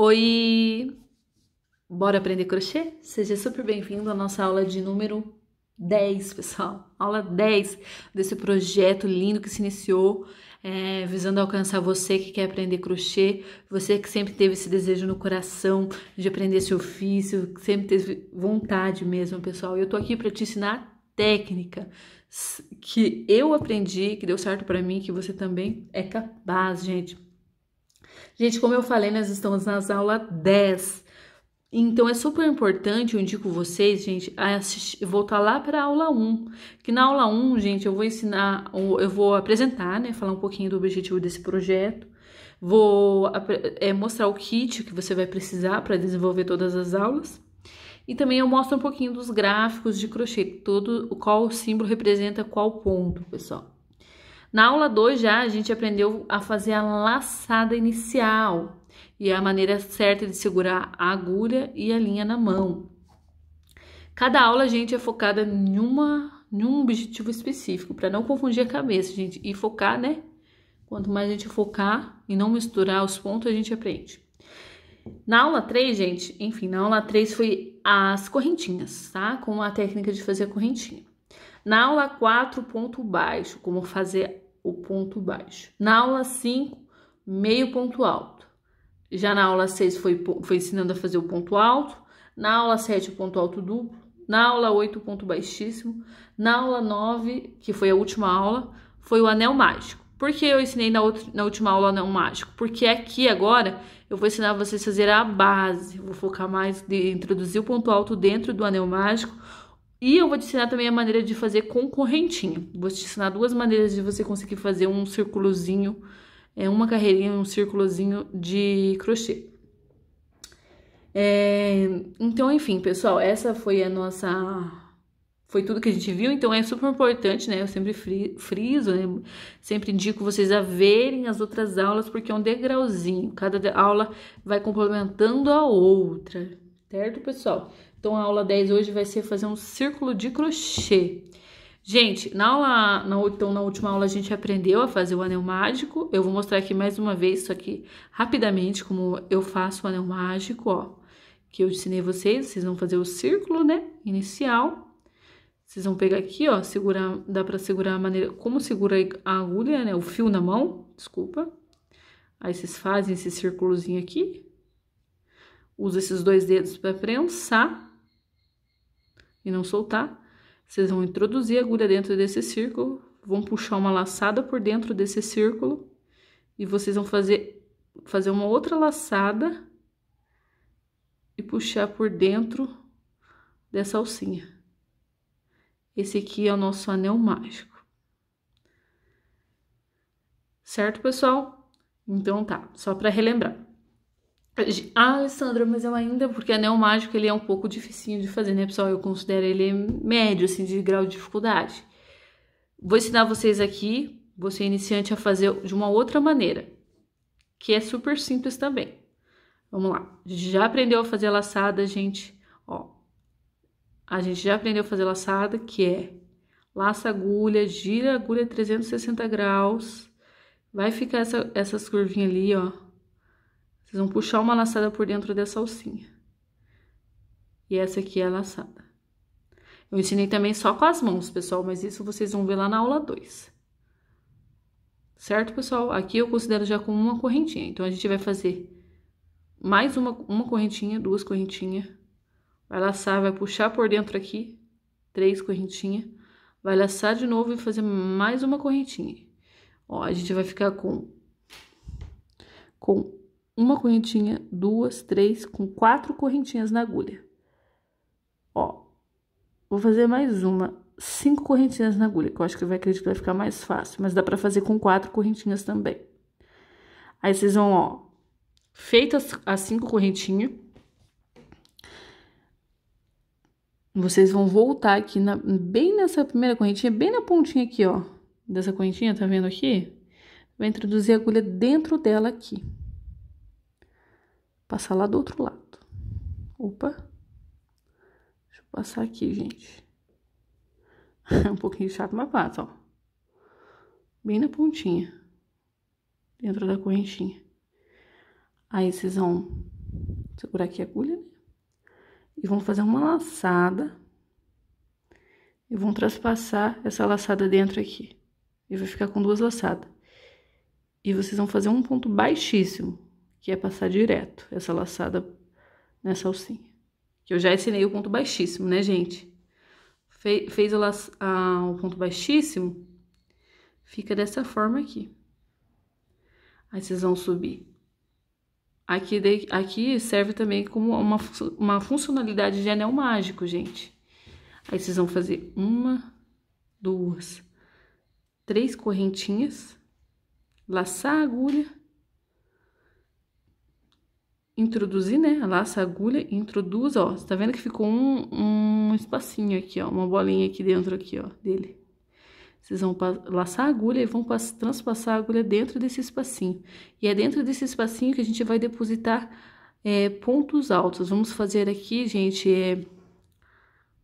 Oi! Bora aprender crochê? Seja super bem-vindo à nossa aula de número 10, pessoal. Aula 10 desse projeto lindo que se iniciou, é, visando alcançar você que quer aprender crochê, você que sempre teve esse desejo no coração de aprender esse ofício, que sempre teve vontade mesmo, pessoal. E eu tô aqui para te ensinar técnica que eu aprendi, que deu certo para mim, que você também é capaz, gente. Gente, como eu falei, nós estamos nas aulas 10. Então é super importante, eu indico vocês, gente, a assistir, voltar lá para a aula 1. Que na aula 1, gente, eu vou ensinar, eu vou apresentar, né, falar um pouquinho do objetivo desse projeto. Vou é, mostrar o kit que você vai precisar para desenvolver todas as aulas. E também eu mostro um pouquinho dos gráficos de crochê, todo qual símbolo representa qual ponto, pessoal. Na aula 2 já a gente aprendeu a fazer a laçada inicial e a maneira certa de segurar a agulha e a linha na mão. Cada aula a gente é focada em, uma, em um objetivo específico, para não confundir a cabeça, gente, e focar, né? Quanto mais a gente focar e não misturar os pontos, a gente aprende. Na aula 3, gente, enfim, na aula 3 foi as correntinhas, tá? Com a técnica de fazer a correntinha. Na aula 4, ponto baixo, como fazer o ponto baixo. Na aula 5, meio ponto alto. Já na aula 6 foi, foi ensinando a fazer o ponto alto, na aula 7 o ponto alto duplo, na aula 8 o ponto baixíssimo, na aula 9, que foi a última aula, foi o anel mágico. Por que eu ensinei na, outra, na última aula o anel mágico? Porque aqui agora eu vou ensinar vocês a fazer a base, vou focar mais de introduzir o ponto alto dentro do anel mágico, e eu vou te ensinar também a maneira de fazer com correntinha. Vou te ensinar duas maneiras de você conseguir fazer um círculozinho, é, uma carreirinha, um círculozinho de crochê. É, então, enfim, pessoal, essa foi a nossa. Foi tudo que a gente viu, então é super importante, né? Eu sempre friso, né? sempre indico vocês a verem as outras aulas, porque é um degrauzinho. Cada aula vai complementando a outra, certo, pessoal? Então, a aula 10 hoje vai ser fazer um círculo de crochê. Gente, na aula, na, então, na última aula a gente aprendeu a fazer o anel mágico. Eu vou mostrar aqui mais uma vez isso aqui rapidamente, como eu faço o anel mágico, ó. Que eu ensinei vocês, vocês vão fazer o círculo, né, inicial. Vocês vão pegar aqui, ó, segurar, dá pra segurar a maneira, como segura a agulha, né, o fio na mão, desculpa. Aí vocês fazem esse círculozinho aqui. Usa esses dois dedos pra prensar e não soltar. Vocês vão introduzir a agulha dentro desse círculo, vão puxar uma laçada por dentro desse círculo e vocês vão fazer, fazer uma outra laçada e puxar por dentro dessa alcinha. Esse aqui é o nosso anel mágico. Certo, pessoal? Então tá, só para relembrar. Ah, Alessandra, mas eu ainda, porque anel mágico ele é um pouco dificinho de fazer, né, pessoal? Eu considero ele médio, assim, de grau de dificuldade. Vou ensinar vocês aqui, você iniciante, a fazer de uma outra maneira, que é super simples também. Vamos lá. já aprendeu a fazer laçada, gente. Ó, a gente já aprendeu a fazer laçada, que é laça agulha, gira agulha 360 graus. Vai ficar essa, essas curvinhas ali, ó vocês vão puxar uma laçada por dentro dessa alcinha. E essa aqui é a laçada. Eu ensinei também só com as mãos, pessoal, mas isso vocês vão ver lá na aula 2. Certo, pessoal? Aqui eu considero já como uma correntinha. Então, a gente vai fazer mais uma, uma correntinha, duas correntinhas. Vai laçar, vai puxar por dentro aqui, três correntinhas. Vai laçar de novo e fazer mais uma correntinha. Ó, a gente vai ficar com, com uma correntinha, duas, três, com quatro correntinhas na agulha. Ó, vou fazer mais uma, cinco correntinhas na agulha, que eu acho que vai acreditar que vai ficar mais fácil, mas dá pra fazer com quatro correntinhas também. Aí vocês vão, ó, feitas as cinco correntinhas, vocês vão voltar aqui na, bem nessa primeira correntinha, bem na pontinha aqui, ó, dessa correntinha, tá vendo aqui? Vai introduzir a agulha dentro dela aqui passar lá do outro lado. Opa! Deixa eu passar aqui, gente. É um pouquinho chato, mas passa, ó. Bem na pontinha. Dentro da correntinha. Aí vocês vão segurar aqui a agulha, né? E vão fazer uma laçada. E vão traspassar essa laçada dentro aqui. E vai ficar com duas laçadas. E vocês vão fazer um ponto baixíssimo que é passar direto essa laçada nessa alcinha Que eu já ensinei o ponto baixíssimo, né, gente? Fe fez a, a, o ponto baixíssimo, fica dessa forma aqui. Aí vocês vão subir. Aqui, de, aqui serve também como uma, uma funcionalidade de anel mágico, gente. Aí vocês vão fazer uma, duas, três correntinhas, laçar a agulha introduzir, né? Laça a agulha, introduz, ó. Você tá vendo que ficou um, um espacinho aqui, ó. Uma bolinha aqui dentro aqui, ó, dele. Vocês vão laçar a agulha e vão transpassar a agulha dentro desse espacinho. E é dentro desse espacinho que a gente vai depositar é, pontos altos. Vamos fazer aqui, gente, é...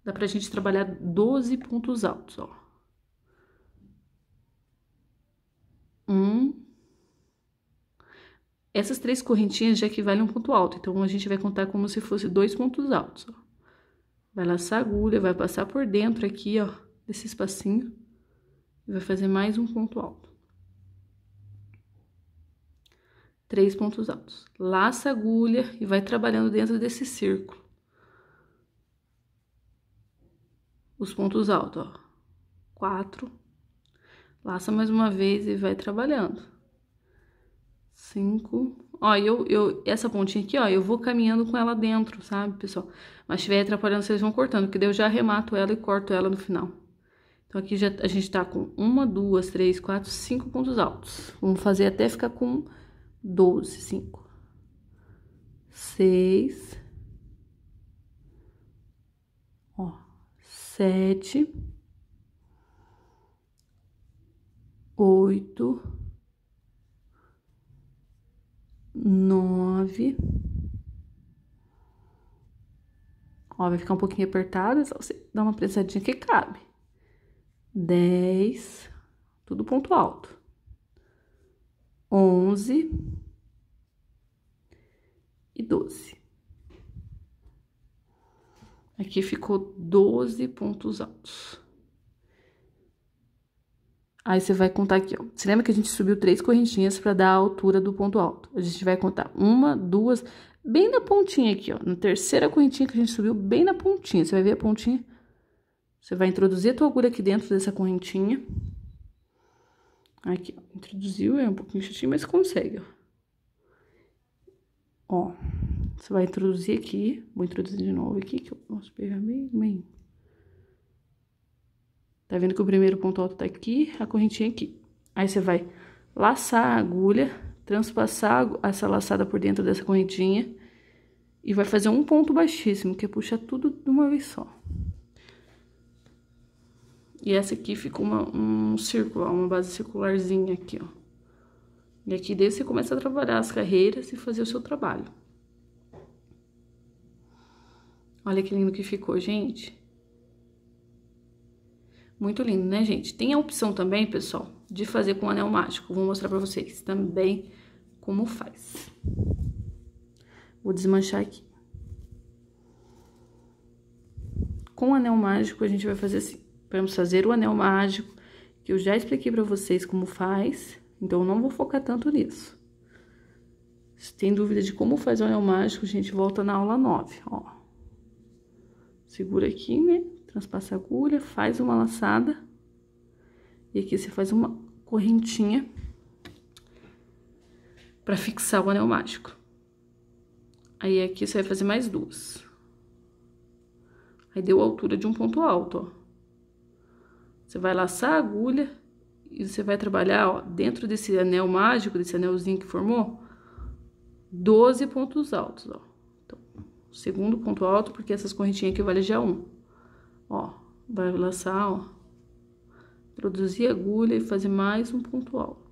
Dá pra gente trabalhar 12 pontos altos, ó. Um, essas três correntinhas já equivalem a um ponto alto, então a gente vai contar como se fosse dois pontos altos, ó. Vai laçar a agulha, vai passar por dentro aqui, ó, desse espacinho, e vai fazer mais um ponto alto. Três pontos altos. Laça a agulha e vai trabalhando dentro desse círculo. Os pontos altos, ó. Quatro. Laça mais uma vez e vai trabalhando cinco. Ó, eu, eu, essa pontinha aqui, ó, eu vou caminhando com ela dentro, sabe, pessoal? Mas se estiver atrapalhando, vocês vão cortando, porque daí eu já arremato ela e corto ela no final. Então, aqui já, a gente tá com uma, duas, três, quatro, cinco pontos altos. Vamos fazer até ficar com doze, cinco, seis, ó, sete, oito, nove. Ó, vai ficar um pouquinho apertada, só você dar uma apressadinha que cabe. Dez, tudo ponto alto. Onze e doze. Aqui ficou doze pontos altos. Aí você vai contar aqui, ó. Você lembra que a gente subiu três correntinhas para dar a altura do ponto alto? A gente vai contar uma, duas, bem na pontinha aqui, ó. Na terceira correntinha que a gente subiu, bem na pontinha. Você vai ver a pontinha? Você vai introduzir a tua agulha aqui dentro dessa correntinha. Aqui, ó. Introduziu, é um pouquinho chatinho, mas consegue, ó. Ó. Você vai introduzir aqui. Vou introduzir de novo aqui, que eu posso pegar bem, bem. Tá vendo que o primeiro ponto alto tá aqui, a correntinha aqui. Aí, você vai laçar a agulha, transpassar essa laçada por dentro dessa correntinha e vai fazer um ponto baixíssimo, que é puxar tudo de uma vez só. E essa aqui ficou uma, um círculo, uma base circularzinha aqui, ó. E aqui desse você começa a trabalhar as carreiras e fazer o seu trabalho. Olha que lindo que ficou, gente. Muito lindo, né, gente? Tem a opção também, pessoal, de fazer com anel mágico. Vou mostrar pra vocês também como faz. Vou desmanchar aqui. Com o anel mágico, a gente vai fazer assim. Vamos fazer o anel mágico, que eu já expliquei pra vocês como faz. Então, eu não vou focar tanto nisso. Se tem dúvida de como fazer o anel mágico, a gente volta na aula 9, ó. Segura aqui, né? transpassa a agulha, faz uma laçada. E aqui você faz uma correntinha para fixar o anel mágico. Aí aqui você vai fazer mais duas. Aí deu a altura de um ponto alto, ó. Você vai laçar a agulha e você vai trabalhar, ó, dentro desse anel mágico, desse anelzinho que formou, 12 pontos altos, ó. Então, segundo ponto alto, porque essas correntinhas aqui vale já um. Ó, vai laçar, ó, introduzir agulha e fazer mais um ponto alto.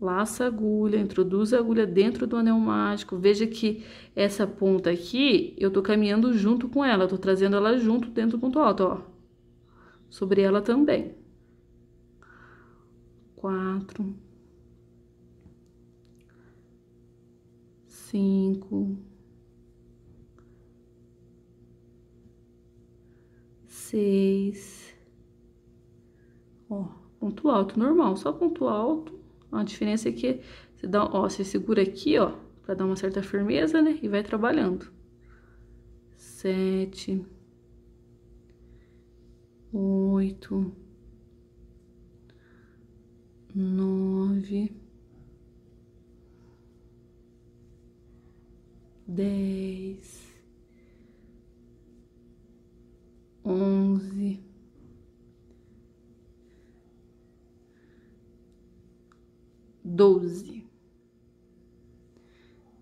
Laça a agulha, introduz a agulha dentro do anel mágico. Veja que essa ponta aqui, eu tô caminhando junto com ela, tô trazendo ela junto dentro do ponto alto, ó. Sobre ela também. Quatro. Cinco. seis. Ó, ponto alto normal, só ponto alto. A diferença é que você dá, ó, você segura aqui, ó, para dar uma certa firmeza, né? E vai trabalhando. Sete. Oito. Nove. Dez.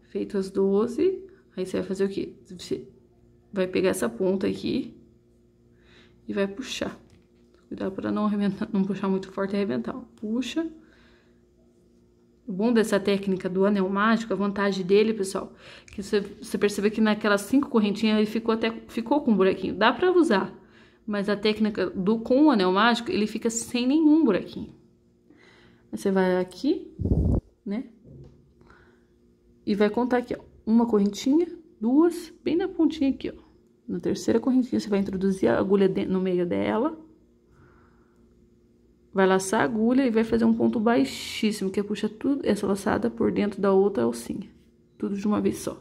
Feito as 12, aí você vai fazer o quê? Você vai pegar essa ponta aqui e vai puxar. Cuidado para não arrebentar, não puxar muito forte e arrebentar. Puxa. O bom dessa técnica do anel mágico, a vantagem dele, pessoal, que você, você que naquelas cinco correntinhas ele ficou até ficou com um buraquinho. Dá para usar, mas a técnica do com o anel mágico, ele fica sem nenhum buraquinho. Aí você vai aqui, né? E vai contar aqui, ó, uma correntinha, duas, bem na pontinha aqui, ó. Na terceira correntinha, você vai introduzir a agulha no meio dela. Vai laçar a agulha e vai fazer um ponto baixíssimo, que é puxar tudo, essa laçada por dentro da outra alcinha. Tudo de uma vez só.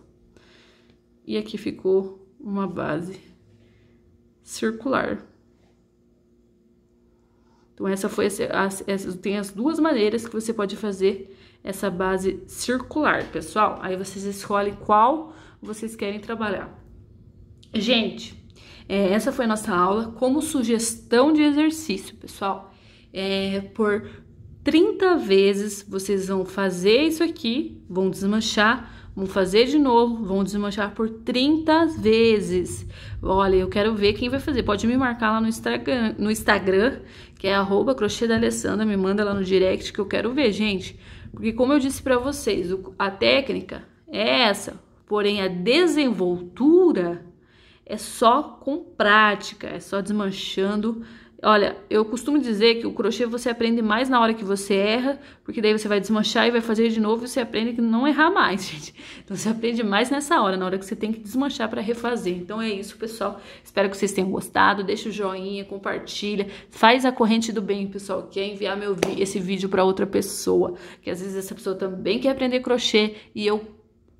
E aqui ficou uma base circular. Então essa foi as, as, tem as duas maneiras que você pode fazer essa base circular, pessoal. Aí vocês escolhem qual vocês querem trabalhar. Gente, é, essa foi a nossa aula como sugestão de exercício, pessoal. É, por 30 vezes vocês vão fazer isso aqui, vão desmanchar vão fazer de novo, vão desmanchar por 30 vezes. Olha, eu quero ver quem vai fazer. Pode me marcar lá no Instagram, no Instagram que é arroba crochê da Alessandra, me manda lá no direct que eu quero ver, gente. Porque como eu disse para vocês, a técnica é essa, porém a desenvoltura é só com prática, é só desmanchando Olha, eu costumo dizer que o crochê você aprende mais na hora que você erra, porque daí você vai desmanchar e vai fazer de novo e você aprende que não errar mais, gente. Então você aprende mais nessa hora, na hora que você tem que desmanchar para refazer. Então é isso, pessoal. Espero que vocês tenham gostado. Deixa o joinha, compartilha, faz a corrente do bem, pessoal. Quer é enviar meu esse vídeo para outra pessoa, que às vezes essa pessoa também quer aprender crochê e eu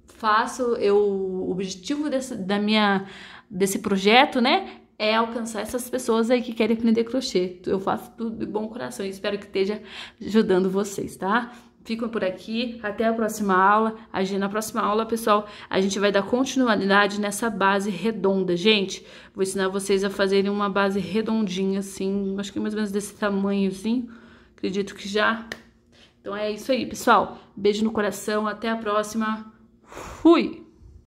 faço, eu o objetivo desse, da minha desse projeto, né? é alcançar essas pessoas aí que querem aprender crochê. Eu faço tudo de bom coração e espero que esteja ajudando vocês, tá? Fico por aqui, até a próxima aula. Na próxima aula, pessoal, a gente vai dar continuidade nessa base redonda. Gente, vou ensinar vocês a fazerem uma base redondinha, assim, acho que mais ou menos desse tamanhozinho. Acredito que já. Então é isso aí, pessoal. Beijo no coração, até a próxima. Fui!